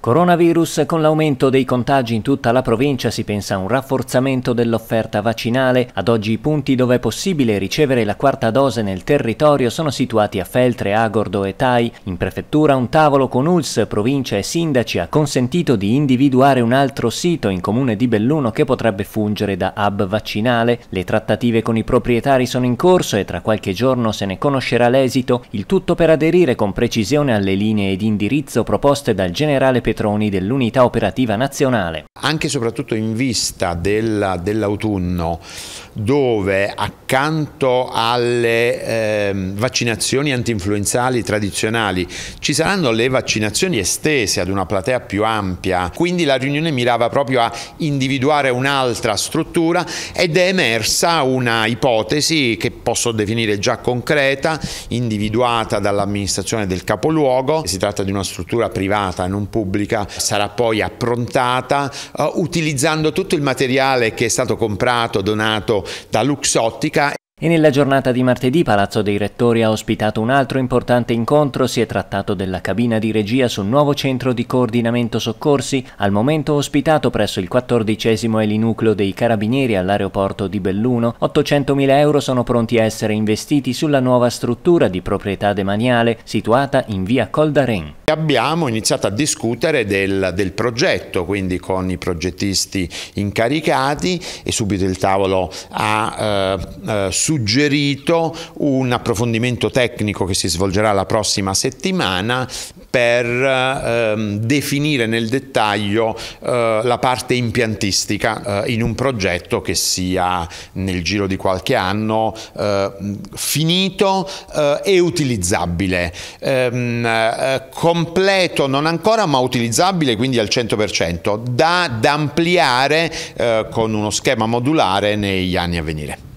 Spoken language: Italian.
Coronavirus, con l'aumento dei contagi in tutta la provincia si pensa a un rafforzamento dell'offerta vaccinale. Ad oggi i punti dove è possibile ricevere la quarta dose nel territorio sono situati a Feltre, Agordo e Tai. In prefettura un tavolo con ULS, provincia e sindaci ha consentito di individuare un altro sito in comune di Belluno che potrebbe fungere da hub vaccinale. Le trattative con i proprietari sono in corso e tra qualche giorno se ne conoscerà l'esito, il tutto per aderire con precisione alle linee di indirizzo proposte dal generale Petroni dell'Unità Operativa Nazionale. Anche e soprattutto in vista dell'autunno, dove accanto alle eh, vaccinazioni antinfluenzali tradizionali ci saranno le vaccinazioni estese ad una platea più ampia, quindi la riunione mirava proprio a individuare un'altra struttura ed è emersa una ipotesi che posso definire già concreta, individuata dall'amministrazione del capoluogo, si tratta di una struttura privata non pubblica pubblica sarà poi approntata eh, utilizzando tutto il materiale che è stato comprato, donato da Luxottica e nella giornata di martedì Palazzo dei Rettori ha ospitato un altro importante incontro, si è trattato della cabina di regia sul nuovo centro di coordinamento soccorsi, al momento ospitato presso il 14 elinucleo dei Carabinieri all'aeroporto di Belluno. 800.000 euro sono pronti a essere investiti sulla nuova struttura di proprietà demaniale situata in via Coldaren. Abbiamo iniziato a discutere del, del progetto, quindi con i progettisti incaricati e subito il tavolo ha eh, eh suggerito un approfondimento tecnico che si svolgerà la prossima settimana per ehm, definire nel dettaglio eh, la parte impiantistica eh, in un progetto che sia nel giro di qualche anno eh, finito eh, e utilizzabile. Ehm, eh, completo non ancora ma utilizzabile quindi al 100% da, da ampliare eh, con uno schema modulare negli anni a venire.